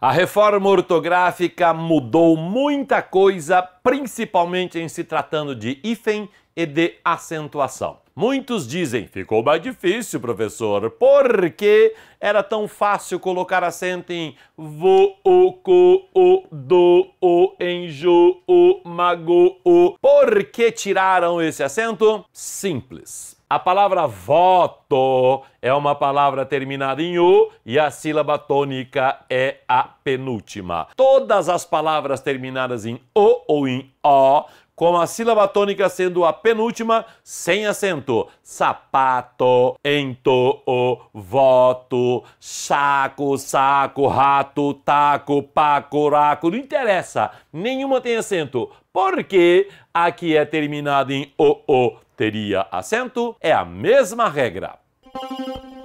A reforma ortográfica mudou muita coisa, principalmente em se tratando de hífen e de acentuação. Muitos dizem, ficou mais difícil, professor, porque era tão fácil colocar acento em vo, o, co, o, do, o, enjo, o, mago, o. Por que tiraram esse acento? Simples. A palavra voto To é uma palavra terminada em U e a sílaba tônica é a penúltima. Todas as palavras terminadas em O ou em O, com a sílaba tônica sendo a penúltima, sem acento. Sapato, ento, voto, saco, saco, rato, taco, paco, raco, não interessa, nenhuma tem acento. Porque aqui é terminada em o, o, teria acento, é a mesma regra. thank you